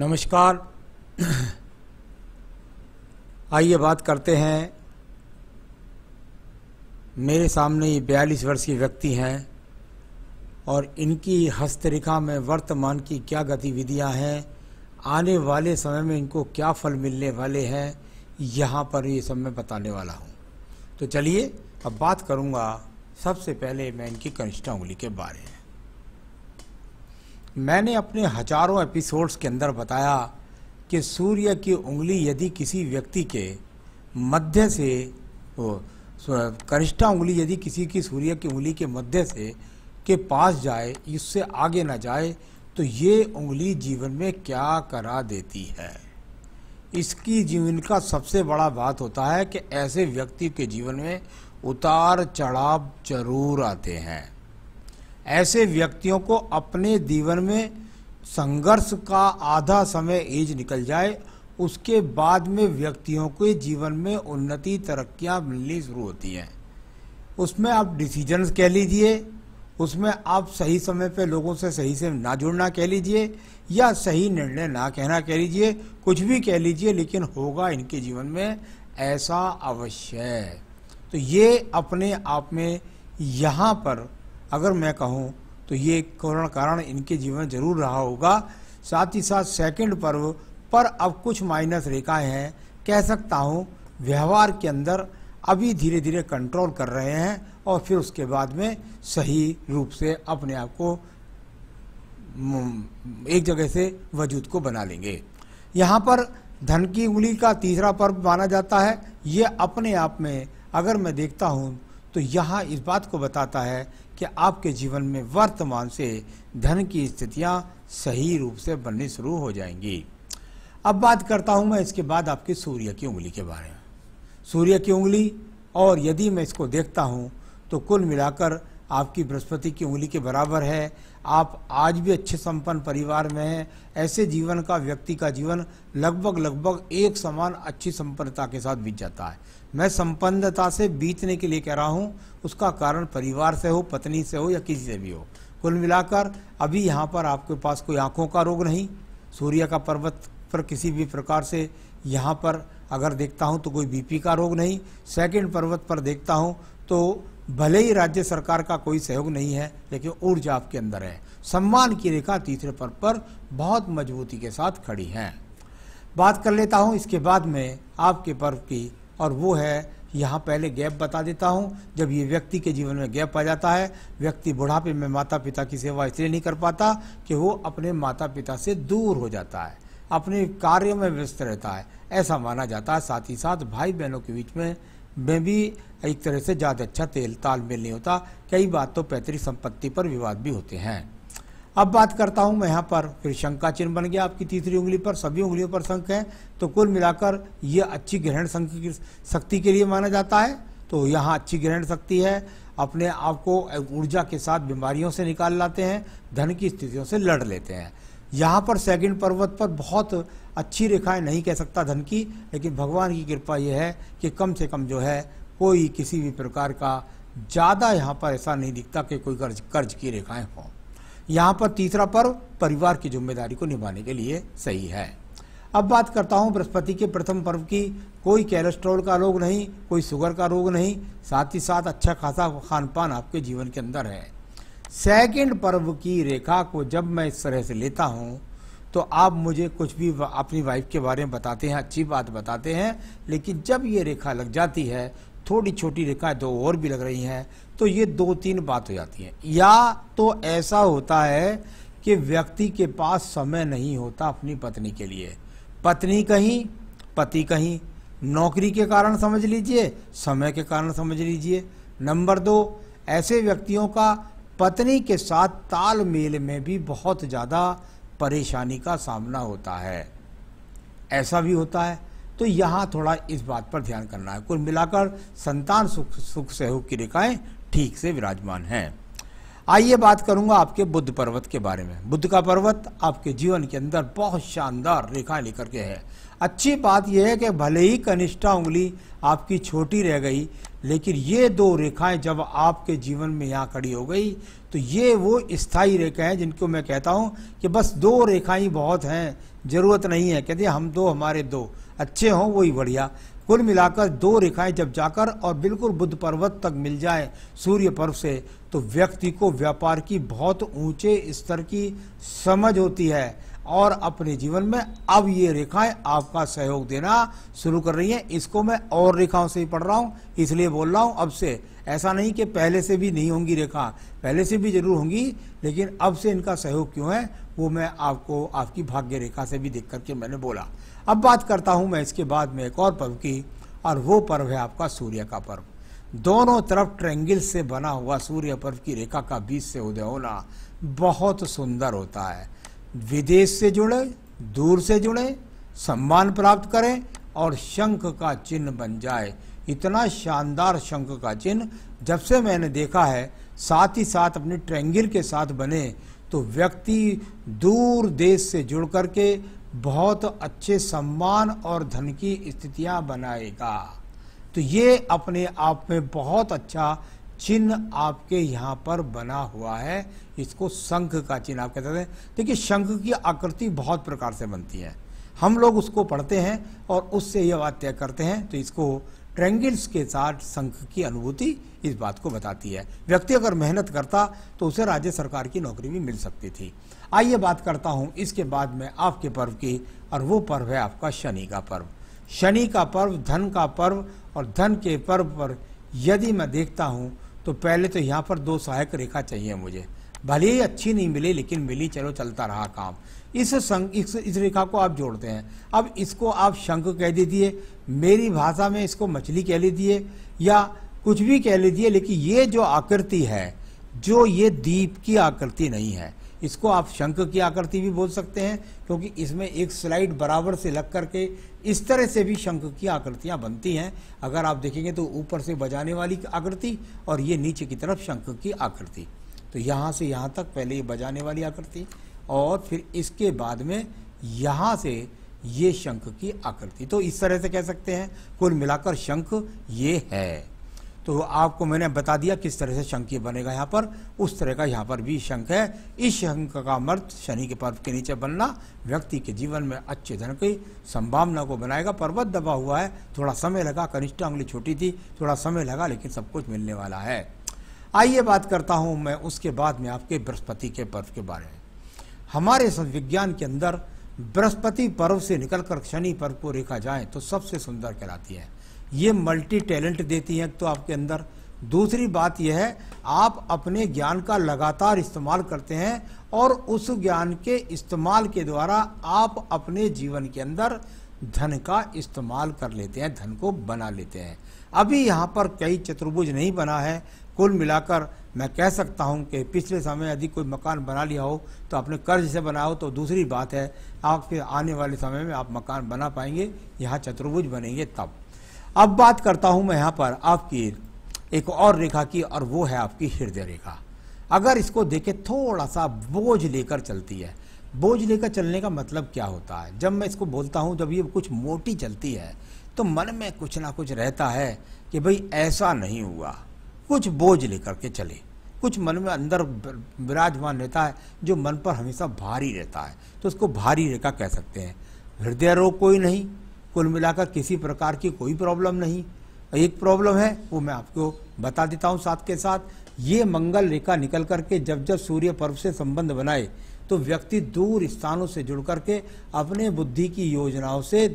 नमस्कार आइए बात करते हैं मेरे सामने ये बयालीस वर्ष की व्यक्ति हैं और इनकी हस्तरेखा में वर्तमान की क्या गतिविधियां हैं आने वाले समय में इनको क्या फल मिलने वाले हैं यहाँ पर ये सब मैं बताने वाला हूँ तो चलिए अब बात करूँगा सबसे पहले मैं इनकी कनिष्ठा उंगली के बारे में मैंने अपने हजारों एपिसोड्स के अंदर बताया कि सूर्य की उंगली यदि किसी व्यक्ति के मध्य से करिष्ठा उंगली यदि किसी की सूर्य की उंगली के मध्य से के पास जाए इससे आगे ना जाए तो ये उंगली जीवन में क्या करा देती है इसकी जीवन का सबसे बड़ा बात होता है कि ऐसे व्यक्ति के जीवन में उतार चढ़ाव जरूर आते हैं ऐसे व्यक्तियों को अपने जीवन में संघर्ष का आधा समय एज निकल जाए उसके बाद में व्यक्तियों के जीवन में उन्नति तरक्कियां मिलनी शुरू होती हैं उसमें आप डिसीजन कह लीजिए उसमें आप सही समय पे लोगों से सही से ना जुड़ना कह लीजिए या सही निर्णय ना कहना कह लीजिए कुछ भी कह लीजिए लेकिन होगा इनके जीवन में ऐसा अवश्य है तो ये अपने आप में यहाँ पर अगर मैं कहूँ तो ये कोरोना कारण इनके जीवन जरूर रहा होगा साथ ही साथ सेकंड पर्व पर अब कुछ माइनस रेखाएं हैं कह सकता हूँ व्यवहार के अंदर अभी धीरे धीरे कंट्रोल कर रहे हैं और फिर उसके बाद में सही रूप से अपने आप को हम्म, एक जगह से वजूद को बना लेंगे यहाँ पर धन की उंगली का तीसरा पर्व माना जाता है ये अपने आप में अगर मैं देखता हूँ तो यहाँ इस बात को बताता है कि आपके जीवन में वर्तमान से धन की स्थितियाँ सही रूप से बननी शुरू हो जाएंगी अब बात करता हूँ मैं इसके बाद आपकी सूर्य की उंगली के बारे में सूर्य की उंगली और यदि मैं इसको देखता हूँ तो कुल मिलाकर आपकी बृहस्पति की उंगली के बराबर है आप आज भी अच्छे संपन्न परिवार में हैं ऐसे जीवन का व्यक्ति का जीवन लगभग लगभग एक समान अच्छी संपन्नता के साथ बीत जाता है मैं संपन्नता से बीतने के लिए कह रहा हूँ उसका कारण परिवार से हो पत्नी से हो या किसी से भी हो कुल मिलाकर अभी यहाँ पर आपके पास कोई आँखों का रोग नहीं सूर्य का पर्वत पर किसी भी प्रकार से यहाँ पर अगर देखता हूँ तो कोई बीपी का रोग नहीं सेकंड पर्वत पर देखता हूँ तो भले ही राज्य सरकार का कोई सहयोग नहीं है लेकिन ऊर्जा आपके अंदर है सम्मान की रेखा तीसरे पर्व पर बहुत मजबूती के साथ खड़ी है बात कर लेता हूँ इसके बाद में आपके पर्व की और वो है यहाँ पहले गैप बता देता हूँ जब ये व्यक्ति के जीवन में गैप आ जाता है व्यक्ति बुढ़ापे में माता पिता की सेवा इसलिए नहीं कर पाता कि वो अपने माता पिता से दूर हो जाता है अपने कार्य में व्यस्त रहता है ऐसा माना जाता है साथ ही साथ भाई बहनों के बीच में में भी एक तरह से ज़्यादा अच्छा तेल तालमेल नहीं होता कई बात तो पैतृक संपत्ति पर विवाद भी होते हैं अब बात करता हूं मैं यहाँ पर फिर शंका चिन्ह बन गया आपकी तीसरी उंगली पर सभी उंगलियों पर शंख है तो कुल मिलाकर यह अच्छी ग्रहण शक्ति के लिए माना जाता है तो यहाँ अच्छी ग्रहण शक्ति है अपने आप को ऊर्जा के साथ बीमारियों से निकाल लाते हैं धन की स्थितियों से लड़ लेते हैं यहाँ पर सेकंड पर्वत पर बहुत अच्छी रेखाएं नहीं कह सकता धन की लेकिन भगवान की कृपा यह है कि कम से कम जो है कोई किसी भी प्रकार का ज़्यादा यहाँ पर ऐसा नहीं दिखता कि कोई कर्ज कर्ज की रेखाएं हों यहाँ पर तीसरा पर्व परिवार की जिम्मेदारी को निभाने के लिए सही है अब बात करता हूँ बृहस्पति के प्रथम पर्व की कोई कैलेस्ट्रॉल का रोग नहीं कोई शुगर का रोग नहीं साथ ही साथ अच्छा खासा खान पान आपके जीवन के अंदर है सेकंड पर्व की रेखा को जब मैं इस तरह से लेता हूँ तो आप मुझे कुछ भी अपनी वाइफ के बारे में बताते हैं अच्छी बात बताते हैं लेकिन जब ये रेखा लग जाती है थोड़ी छोटी रेखाएं दो और भी लग रही हैं तो ये दो तीन बात हो जाती है या तो ऐसा होता है कि व्यक्ति के पास समय नहीं होता अपनी पत्नी के लिए पत्नी कहीं पति कहीं नौकरी के कारण समझ लीजिए समय के कारण समझ लीजिए नंबर दो ऐसे व्यक्तियों का पत्नी के साथ तालमेल में भी बहुत ज़्यादा परेशानी का सामना होता है ऐसा भी होता है तो यहाँ थोड़ा इस बात पर ध्यान करना है कुल मिलाकर संतान सुख सुख सहयोग की रेखाएं ठीक से विराजमान हैं आइए बात करूंगा आपके बुद्ध पर्वत के बारे में बुद्ध का पर्वत आपके जीवन के अंदर बहुत शानदार रेखाएं लेकर के है अच्छी बात यह है कि भले ही कनिष्ठा उंगली आपकी छोटी रह गई लेकिन ये दो रेखाएं जब आपके जीवन में यहाँ खड़ी हो गई तो ये वो स्थायी रेखाएं जिनको मैं कहता हूँ कि बस दो रेखाएं बहुत हैं ज़रूरत नहीं है कहते हम दो हमारे दो अच्छे हों वही बढ़िया कुल मिलाकर दो रेखाएं जब जाकर और बिल्कुल बुद्ध पर्वत तक मिल जाए सूर्य पर्व से तो व्यक्ति को व्यापार की बहुत ऊंचे स्तर की समझ होती है और अपने जीवन में अब ये रेखाएं आपका सहयोग देना शुरू कर रही हैं इसको मैं और रेखाओं से ही पढ़ रहा हूं इसलिए बोल रहा हूं अब से ऐसा नहीं कि पहले से भी नहीं होंगी रेखा पहले से भी जरूर होंगी लेकिन अब से इनका सहयोग क्यों है वो मैं आपको आपकी भाग्य रेखा से भी देख करके मैंने बोला अब बात करता हूं मैं इसके बाद में एक और पर्व की और वो पर्व है आपका सूर्य का पर्व दोनों तरफ ट्रेंगल से बना हुआ सूर्य पर्व की रेखा का बीच से उदय होना बहुत सुंदर होता है विदेश से जुड़े दूर से जुड़े सम्मान प्राप्त करें और शंख का चिन्ह बन जाए इतना शानदार शंख का चिन्ह जब से मैंने देखा है साथ ही साथ अपने ट्रैंगिल के साथ बने तो व्यक्ति दूर देश से जुड़ करके बहुत अच्छे सम्मान और धन की स्थितियां बनाएगा तो ये अपने आप में बहुत अच्छा चिन्ह आपके यहाँ पर बना हुआ है इसको शंख का चिन्ह आप कहते हैं देखिए शंख की आकृति बहुत प्रकार से बनती है हम लोग उसको पढ़ते हैं और उससे यह बात तय करते हैं तो इसको ट्रेंगल्स के साथ संघ की अनुभूति इस बात को बताती है व्यक्ति अगर मेहनत करता तो उसे राज्य सरकार की नौकरी भी मिल सकती थी आइए बात करता हूँ इसके बाद में आपके पर्व की और वो पर्व है आपका शनि का पर्व शनि का पर्व धन का पर्व और धन के पर्व पर यदि मैं देखता हूँ तो पहले तो यहाँ पर दो सहायक रेखा चाहिए मुझे भले ही अच्छी नहीं मिली लेकिन मिली चलो चलता रहा काम इस संग इस, इस रेखा को आप जोड़ते हैं अब इसको आप शंख कह दीजिए मेरी भाषा में इसको मछली कह लीजिए या कुछ भी कह लीजिए लेकिन ये जो आकृति है जो ये दीप की आकृति नहीं है इसको आप शंख की आकृति भी बोल सकते हैं क्योंकि इसमें एक स्लाइड बराबर से लग करके इस तरह से भी शंख की आकृतियां बनती हैं अगर आप देखेंगे तो ऊपर से बजाने वाली आकृति और ये नीचे की तरफ शंख की आकृति तो यहाँ से यहाँ तक पहले ये बजाने वाली आकृति और फिर इसके बाद में यहाँ से ये शंख की आकृति तो इस तरह से कह सकते हैं कुल मिलाकर शंख ये है तो आपको मैंने बता दिया किस तरह से शंख ये बनेगा यहाँ पर उस तरह का यहाँ पर भी शंख है इस शंख का मर्थ शनि के पर्व के नीचे बनना व्यक्ति के जीवन में अच्छे धन की संभावना को बनाएगा पर्वत दबा हुआ है थोड़ा समय लगा कनिष्ठा अंगली छोटी थी थोड़ा समय लगा लेकिन सब कुछ मिलने वाला है आइए बात करता हूँ मैं उसके बाद में आपके बृहस्पति के पर्व के बारे में हमारे विज्ञान के अंदर बृहस्पति पर्व से निकलकर शनि पर्व को रेखा जाए तो सबसे सुंदर कहलाती है ये मल्टी टैलेंट देती है तो आपके अंदर दूसरी बात यह है आप अपने ज्ञान का लगातार इस्तेमाल करते हैं और उस ज्ञान के इस्तेमाल के द्वारा आप अपने जीवन के अंदर धन का इस्तेमाल कर लेते हैं धन को बना लेते हैं अभी यहाँ पर कई चतुर्भुज नहीं बना है कुल मिलाकर मैं कह सकता हूं कि पिछले समय यदि कोई मकान बना लिया हो तो आपने कर्ज से बना हो तो दूसरी बात है आपके आने वाले समय में आप मकान बना पाएंगे यहाँ चतुर्भुज बनेंगे तब अब बात करता हूं मैं यहाँ पर आपकी एक और रेखा की और वो है आपकी हृदय रेखा अगर इसको देखें थोड़ा सा बोझ लेकर चलती है बोझ लेकर चलने का मतलब क्या होता है जब मैं इसको बोलता हूँ जब ये कुछ मोटी चलती है तो मन में कुछ ना कुछ रहता है कि भाई ऐसा नहीं हुआ कुछ बोझ लेकर के चले कुछ मन में अंदर विराजमान रहता है जो मन पर हमेशा भारी रहता है तो उसको भारी रेखा कह सकते हैं हृदय रोग कोई नहीं कुल मिलाकर किसी प्रकार की कोई प्रॉब्लम नहीं एक प्रॉब्लम है वो मैं आपको बता देता हूँ साथ के साथ ये मंगल रेखा निकल करके जब जब सूर्य पर्व से संबंध बनाए तो व्यक्ति दूर स्थानों से जुड़ करके अपने बुद्धि की योजनाओं से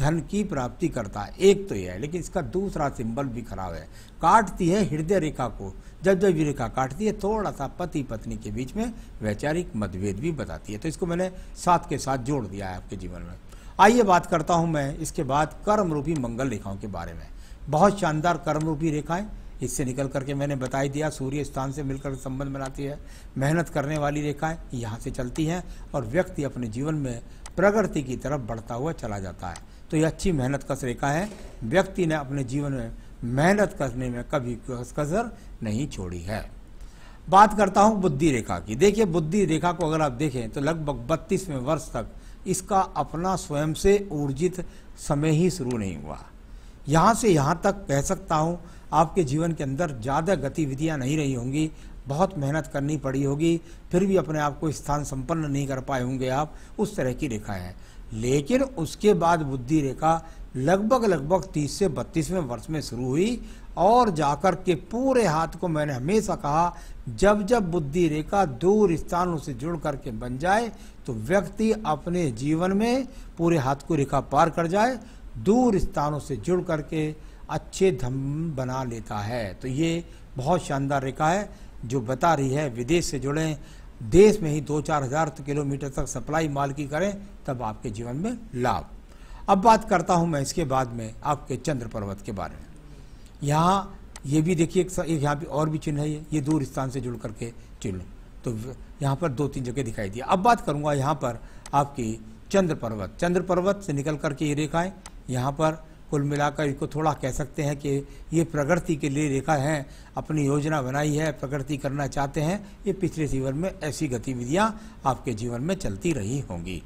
धन की प्राप्ति करता है एक तो यह है लेकिन इसका दूसरा सिंबल भी खराब है काटती है हृदय रेखा को जब जब रेखा काटती है थोड़ा सा पति पत्नी के बीच में वैचारिक मतभेद भी बताती है तो इसको मैंने साथ के साथ जोड़ दिया है आपके जीवन में आइए बात करता हूँ मैं इसके बाद कर्म रूपी मंगल रेखाओं के बारे में बहुत शानदार कर्म रूपी रेखाएं इससे निकल करके मैंने बताई दिया सूर्य स्थान से मिलकर संबंध बनाती है मेहनत करने वाली रेखाएं यहाँ से चलती हैं और व्यक्ति अपने जीवन में प्रगति की तरफ बढ़ता हुआ चला जाता है तो यह अच्छी मेहनत का तरीका है व्यक्ति ने अपने जीवन में मेहनत करने में कभी कसर नहीं छोड़ी है बात करता हूँ बुद्धि रेखा की देखिए बुद्धि रेखा को अगर आप देखें तो लगभग बत्तीसवें वर्ष तक इसका अपना स्वयं से ऊर्जित समय ही शुरू नहीं हुआ यहाँ से यहाँ तक कह सकता हूँ आपके जीवन के अंदर ज़्यादा गतिविधियाँ नहीं रही होंगी बहुत मेहनत करनी पड़ी होगी फिर भी अपने आप को स्थान संपन्न नहीं कर पाए होंगे आप उस तरह की रेखा है लेकिन उसके बाद बुद्धि रेखा लगभग लगभग 30 से 32वें वर्ष में शुरू हुई और जाकर के पूरे हाथ को मैंने हमेशा कहा जब जब बुद्धि रेखा दूर स्थानों से जुड़ करके बन जाए तो व्यक्ति अपने जीवन में पूरे हाथ को रेखा पार कर जाए दूर स्थानों से जुड़ करके अच्छे धम बना लेता है तो ये बहुत शानदार रेखा है जो बता रही है विदेश से जुड़ें देश में ही दो चार हजार किलोमीटर तक सप्लाई माल की करें तब आपके जीवन में लाभ अब बात करता हूं मैं इसके बाद में आपके चंद्र पर्वत के बारे में यहाँ ये भी देखिए एक, एक यहाँ पे और भी चिन्ह है ये दूर स्थान से जुड़ करके चिन्ह तो यहाँ पर दो तीन जगह दिखाई दिया अब बात करूँगा यहाँ पर आपकी चंद्र पर्वत चंद्र पर्वत से निकल करके ये रेखाएं यहाँ पर कुल मिलाकर इसको थोड़ा कह सकते हैं कि ये प्रगति के लिए रेखा है अपनी योजना बनाई है प्रगति करना चाहते हैं ये पिछले जीवन में ऐसी गतिविधियां आपके जीवन में चलती रही होंगी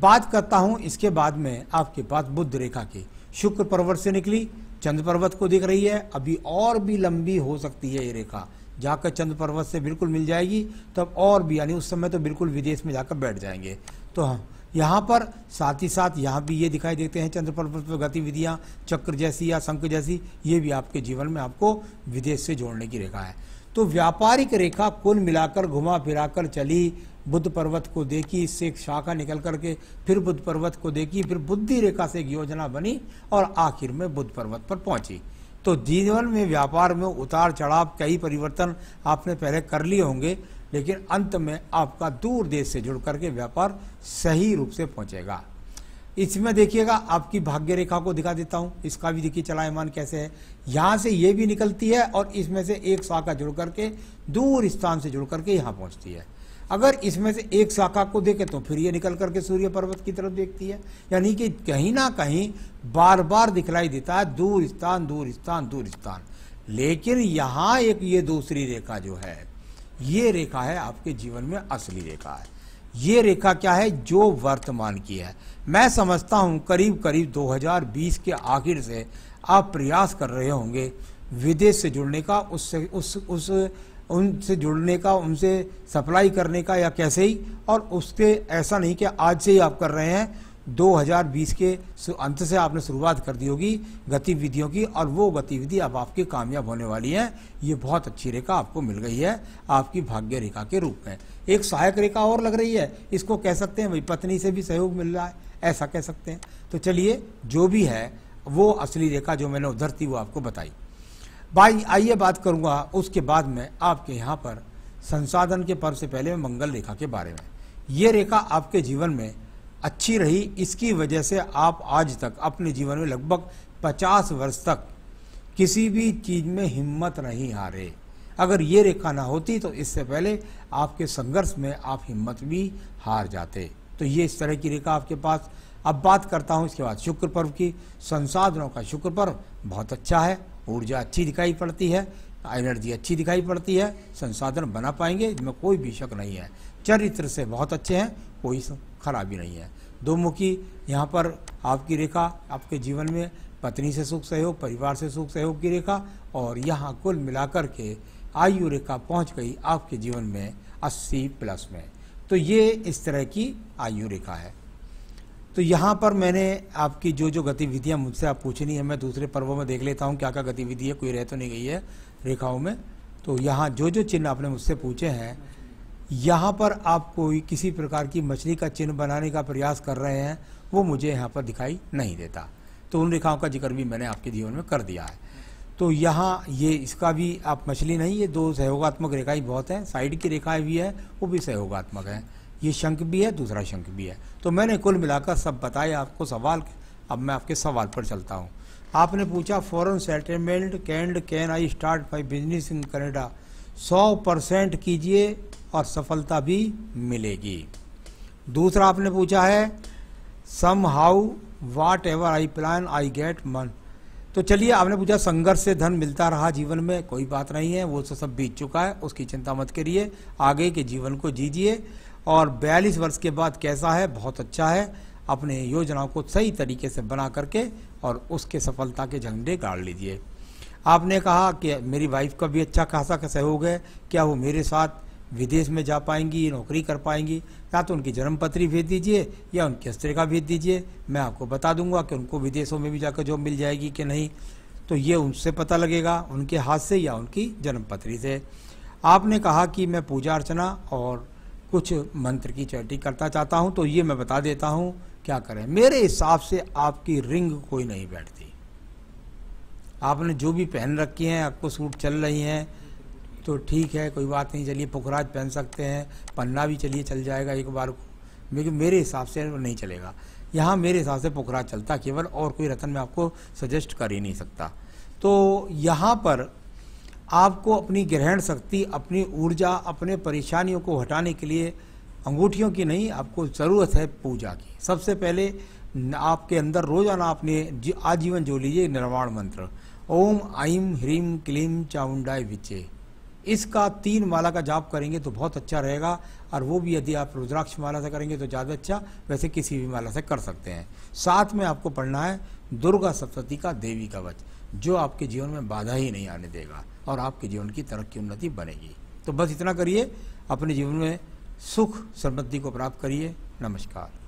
बात करता हूँ इसके बाद में आपके पास बुद्ध रेखा की शुक्र पर्वत से निकली चंद्र पर्वत को दिख रही है अभी और भी लंबी हो सकती है ये रेखा जाकर चंद्र पर्वत से बिल्कुल मिल जाएगी तब और भी यानी उस समय तो बिल्कुल विदेश में जाकर बैठ जाएंगे तो हाँ यहाँ पर साथ ही साथ यहाँ भी ये दिखाई देते हैं चंद्र पर्वत पर गतिविधियाँ चक्र जैसी या शंख जैसी ये भी आपके जीवन में आपको विदेश से जोड़ने की रेखा है तो व्यापारिक रेखा कुल मिलाकर घुमा फिराकर चली बुद्ध पर्वत को देखी इससे एक शाखा निकल करके फिर बुद्ध पर्वत को देखी फिर बुद्धि रेखा से एक योजना बनी और आखिर में बुद्ध पर्वत पर पहुंची तो जीवन में व्यापार में उतार चढ़ाव कई परिवर्तन आपने पहले कर लिए होंगे लेकिन अंत में आपका दूर देश से जुड़ करके व्यापार सही रूप से पहुंचेगा इसमें देखिएगा आपकी भाग्य रेखा को दिखा देता हूं इसका भी देखिए चलायमान कैसे है यहां से ये भी निकलती है और इसमें से एक शाखा जुड़ करके दूर स्थान से जुड़ करके यहां पहुंचती है अगर इसमें से एक शाखा को देखे तो फिर ये निकल करके सूर्य पर्वत की तरफ देखती है यानी कि कहीं ना कहीं बार बार दिखलाई देता है दूर स्थान दूर स्थान दूर स्थान लेकिन यहाँ एक ये दूसरी रेखा जो है ये रेखा है आपके जीवन में असली रेखा है ये रेखा क्या है जो वर्तमान की है मैं समझता हूँ करीब करीब 2020 के आखिर से आप प्रयास कर रहे होंगे विदेश से जुड़ने का उससे उस उस उनसे जुड़ने का उनसे सप्लाई करने का या कैसे ही और उसके ऐसा नहीं कि आज से ही आप कर रहे हैं 2020 के अंत से आपने शुरुआत कर दी होगी गतिविधियों की और वो गतिविधि अब आपकी कामयाब होने वाली है ये बहुत अच्छी रेखा आपको मिल गई है आपकी भाग्य रेखा के रूप में एक सहायक रेखा और लग रही है इसको कह सकते हैं भाई पत्नी से भी सहयोग मिल रहा है ऐसा कह सकते हैं तो चलिए जो भी है वो असली रेखा जो मैंने उधर थी वो आपको बताई भाई आइए बात करूँगा उसके बाद में आपके यहाँ पर संसाधन के पर्व से पहले मंगल रेखा के बारे में ये रेखा आपके जीवन में अच्छी रही इसकी वजह से आप आज तक अपने जीवन में लगभग 50 वर्ष तक किसी भी चीज़ में हिम्मत नहीं हारे अगर ये रेखा ना होती तो इससे पहले आपके संघर्ष में आप हिम्मत भी हार जाते तो ये इस तरह की रेखा आपके पास अब बात करता हूँ इसके बाद शुक्र पर्व की संसाधनों का शुक्र पर्व बहुत अच्छा है ऊर्जा अच्छी दिखाई पड़ती है एनर्जी अच्छी दिखाई पड़ती है संसाधन बना पाएंगे इसमें कोई भी शक नहीं है चरित्र से बहुत अच्छे हैं कोई खराबी नहीं है दो मुखी यहाँ पर आपकी रेखा आपके जीवन में पत्नी से सुख सहयोग परिवार से सुख सहयोग की रेखा और यहाँ कुल मिलाकर के आयु रेखा पहुँच गई आपके जीवन में 80 प्लस में तो ये इस तरह की आयु रेखा है तो यहाँ पर मैंने आपकी जो जो गतिविधियाँ मुझसे आप पूछनी है मैं दूसरे पर्वों में देख लेता हूँ क्या क्या गतिविधि है कोई रह तो नहीं गई है रेखाओं में तो यहाँ जो जो चिन्ह आपने मुझसे पूछे हैं यहाँ पर आप कोई किसी प्रकार की मछली का चिन्ह बनाने का प्रयास कर रहे हैं वो मुझे यहाँ पर दिखाई नहीं देता तो उन रेखाओं का जिक्र भी मैंने आपके जीवन में कर दिया है तो यहाँ ये इसका भी आप मछली नहीं ये दो सहयोगात्मक रेखाएं बहुत हैं साइड की रेखाएं भी हैं वो भी सहयोगात्मक हैं ये शंख भी है दूसरा शंख भी है तो मैंने कुल मिलाकर सब बताया आपको सवाल अब मैं आपके सवाल पर चलता हूँ आपने पूछा foreign settlement can can I start my business in Canada सौ परसेंट कीजिए और सफलता भी मिलेगी दूसरा आपने पूछा है somehow whatever I plan I get मन तो चलिए आपने पूछा संघर्ष से धन मिलता रहा जीवन में कोई बात नहीं है वो तो सब बीत चुका है उसकी चिंता मत करिए आगे के जीवन को जीजिए और बयालीस वर्ष के बाद कैसा है बहुत अच्छा है अपने योजनाओं को सही तरीके से बना करके और उसके सफलता के झंडे गाड़ लीजिए आपने कहा कि मेरी वाइफ का भी अच्छा खासा का सहयोग है क्या वो मेरे साथ विदेश में जा पाएंगी नौकरी कर पाएंगी या तो उनकी जन्मपत्री भेज दीजिए या उनकी का भेज दीजिए मैं आपको बता दूंगा कि उनको विदेशों में भी जाकर जॉब मिल जाएगी कि नहीं तो ये उनसे पता लगेगा उनके हाथ से या उनकी जन्म पत्री से आपने कहा कि मैं पूजा अर्चना और कुछ मंत्र की चैटी करता चाहता हूँ तो ये मैं बता देता हूँ क्या करें मेरे हिसाब से आपकी रिंग कोई नहीं बैठती आपने जो भी पहन रखी हैं आपको सूट चल रही हैं तो ठीक है कोई बात नहीं चलिए पुखराज पहन सकते हैं पन्ना भी चलिए चल जाएगा एक बार लेकिन मेरे हिसाब से नहीं चलेगा यहाँ मेरे हिसाब से पुखराज चलता केवल और कोई रतन मैं आपको सजेस्ट कर ही नहीं सकता तो यहाँ पर आपको अपनी ग्रहण शक्ति अपनी ऊर्जा अपने परेशानियों को हटाने के लिए अंगूठियों की नहीं आपको ज़रूरत है पूजा की सबसे पहले आपके अंदर रोजाना आपने आजीवन जो लीजिए निर्वाण मंत्र ओम ऐम ह्रीम क्लीम चामुंडाय विचे इसका तीन माला का जाप करेंगे तो बहुत अच्छा रहेगा और वो भी यदि आप रुद्राक्ष माला से करेंगे तो ज़्यादा अच्छा वैसे किसी भी माला से कर सकते हैं साथ में आपको पढ़ना है दुर्गा सप्तती का देवी कवच जो आपके जीवन में बाधा ही नहीं आने देगा और आपके जीवन की तरक्की उन्नति बनेगी तो बस इतना करिए अपने जीवन में सुख समृद्धि को प्राप्त करिए नमस्कार